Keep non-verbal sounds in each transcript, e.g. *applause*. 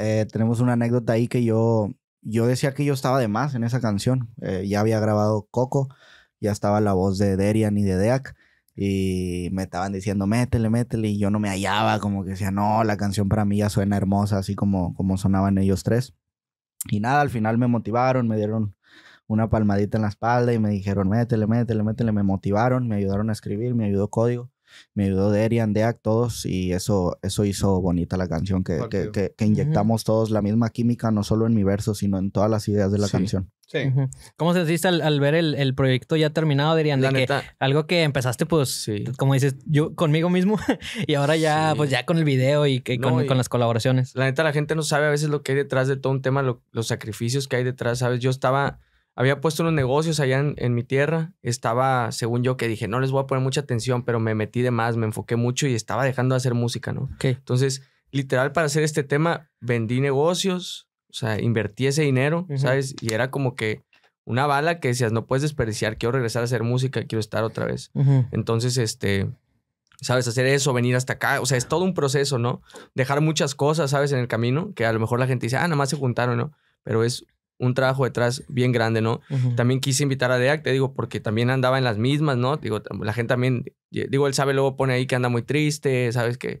Eh, tenemos una anécdota ahí que yo, yo decía que yo estaba de más en esa canción. Eh, ya había grabado Coco, ya estaba la voz de Derian y de Deac Y me estaban diciendo, métele, métele. Y yo no me hallaba, como que decía, no, la canción para mí ya suena hermosa, así como, como sonaban ellos tres. Y nada, al final me motivaron, me dieron una palmadita en la espalda y me dijeron, métele, métele, métele. Me motivaron, me ayudaron a escribir, me ayudó código me ayudó Derian, Deac, todos, y eso, eso hizo bonita la canción, que, que, que, inyectamos todos la misma química, no solo en mi verso, sino en todas las ideas de la canción. Sí. ¿Cómo sentiste al, al ver el, proyecto ya terminado, Derian? De algo que empezaste, pues, como dices, yo conmigo mismo, *laughs* y ahora ya, pues ya con el video y, con, las colaboraciones. La neta, la gente no sabe a veces lo que hay detrás de todo un tema, los sacrificios que hay detrás, ¿sabes? Yo estaba había puesto unos negocios allá en, mi tierra. Estaba, según yo, que dije, no les voy a poner mucha atención, pero me metí de más, me enfoqué mucho y estaba dejando de hacer música, ¿no? Entonces, literal, para hacer este tema, vendí negocios, o sea, invertí ese dinero, ¿sabes? Y era como que una bala que decías, no puedes desperdiciar, quiero regresar a hacer música, quiero estar otra vez. Entonces, este, ¿sabes? Hacer eso, venir hasta acá. O sea, es todo un proceso, ¿no? Dejar muchas cosas, ¿sabes? En el camino, que a lo mejor la gente dice, ah, nada más se juntaron, ¿no? Pero es un trabajo detrás bien grande, ¿no? También quise invitar a Deac, te digo, porque también andaba en las mismas, ¿no? Digo, la gente también, digo, él sabe, luego pone ahí que anda muy triste, ¿sabes qué?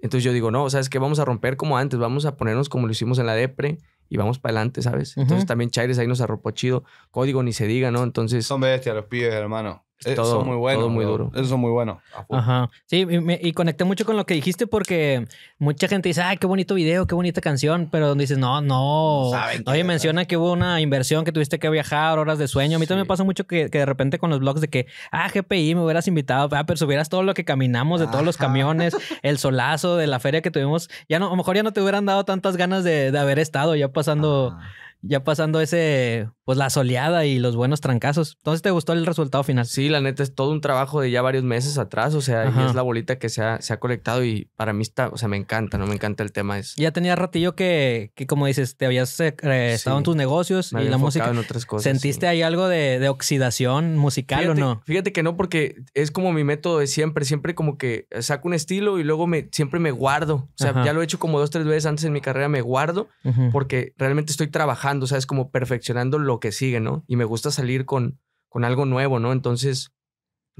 Entonces yo digo, no, ¿sabes que Vamos a romper como antes, vamos a ponernos como lo hicimos en la Depre y vamos para adelante, ¿sabes? Entonces también Chaires ahí nos arropó chido, código ni se diga, ¿no? Entonces... Son bestias los pibes, hermano. Eh, es muy bueno. Todo muy duro. Eso muy bueno. Ajá. Sí, y, conecté mucho con lo que dijiste porque mucha gente dice, ay, qué bonito video, qué bonita canción, pero donde dices, no, no. Oye, menciona que hubo una inversión que tuviste que viajar, horas de sueño. A mí también me pasa mucho que, de repente con los blogs de que, ah, GPI, me hubieras invitado, ah, pero subieras todo lo que caminamos de todos los camiones, el solazo de la feria que tuvimos. Ya no, a lo mejor ya no te hubieran dado tantas ganas de, haber estado ya pasando ya pasando ese, pues la soleada y los buenos trancazos. Entonces, ¿te gustó el resultado final? Sí, la neta es todo un trabajo de ya varios meses atrás, o sea, es la bolita que se ha, se ha, colectado y para mí está, o sea, me encanta, no me encanta el tema. Es... Ya tenía ratillo que, que como dices, te habías eh, estado en tus negocios y la música. En otras cosas, ¿Sentiste ahí algo de, oxidación musical o no? Fíjate que no, porque es como mi método de siempre, siempre como que saco un estilo y luego me, siempre me guardo. O sea, ya lo he hecho como dos, tres veces antes en mi carrera, me guardo porque realmente estoy trabajando ¿sabes? Como perfeccionando lo que sigue, ¿no? Y me gusta salir con, con algo nuevo, ¿no? Entonces,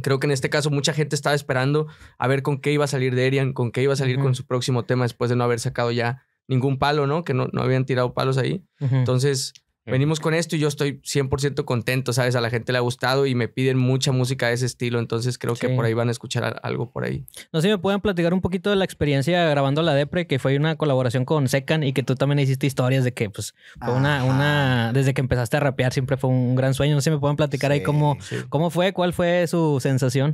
creo que en este caso mucha gente estaba esperando a ver con qué iba a salir de Erian, con qué iba a salir con su próximo tema después de no haber sacado ya ningún palo, ¿no? Que no, no habían tirado palos ahí. Entonces, Venimos con esto y yo estoy 100% contento, ¿sabes? A la gente le ha gustado y me piden mucha música de ese estilo, entonces creo que por ahí van a escuchar algo por ahí. No sé si me pueden platicar un poquito de la experiencia grabando La Depre, que fue una colaboración con Secan y que tú también hiciste historias de que, pues, fue una, una, desde que empezaste a rapear siempre fue un gran sueño. No sé si me pueden platicar ahí cómo, cómo fue, cuál fue su sensación.